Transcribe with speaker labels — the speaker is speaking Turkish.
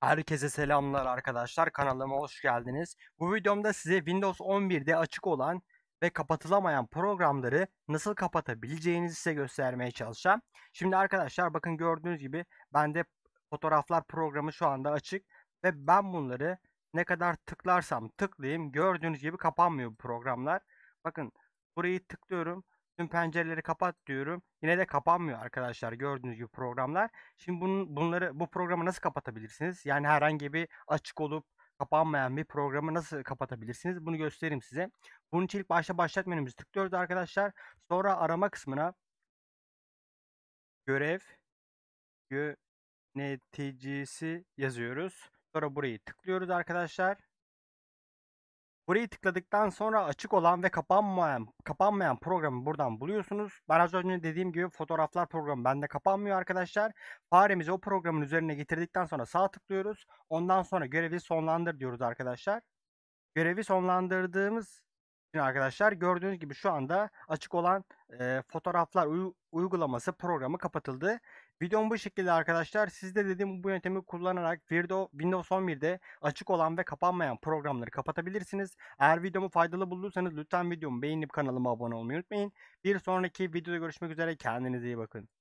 Speaker 1: Herkese selamlar arkadaşlar kanalıma hoş geldiniz. Bu videomda size Windows 11'de açık olan ve kapatılamayan programları nasıl kapatabileceğinizi size göstermeye çalışacağım. Şimdi arkadaşlar bakın gördüğünüz gibi bende fotoğraflar programı şu anda açık ve ben bunları ne kadar tıklarsam tıklayayım gördüğünüz gibi kapanmıyor bu programlar. Bakın burayı tıklıyorum Tüm pencereleri kapat diyorum. Yine de kapanmıyor arkadaşlar gördüğünüz gibi programlar. Şimdi bunun, bunları bu programı nasıl kapatabilirsiniz? Yani herhangi bir açık olup kapanmayan bir programı nasıl kapatabilirsiniz? Bunu göstereyim size. Bunun için ilk başta başlat menümüzü tıklıyoruz arkadaşlar. Sonra arama kısmına görev yöneticisi yazıyoruz. Sonra burayı tıklıyoruz arkadaşlar. Burayı tıkladıktan sonra açık olan ve kapanmayan, kapanmayan programı buradan buluyorsunuz. Ben az önce dediğim gibi fotoğraflar programı bende kapanmıyor arkadaşlar. Faremizi o programın üzerine getirdikten sonra sağ tıklıyoruz. Ondan sonra görevi sonlandır diyoruz arkadaşlar. Görevi sonlandırdığımız mümkün arkadaşlar. Gördüğünüz gibi şu anda açık olan e, fotoğraflar uygulaması programı kapatıldı. Videom bu şekilde arkadaşlar. Siz de dediğim bu yöntemi kullanarak Windows 11'de açık olan ve kapanmayan programları kapatabilirsiniz. Eğer videomu faydalı bulduysanız lütfen videomu beğenip kanalıma abone olmayı unutmayın. Bir sonraki videoda görüşmek üzere. Kendinize iyi bakın.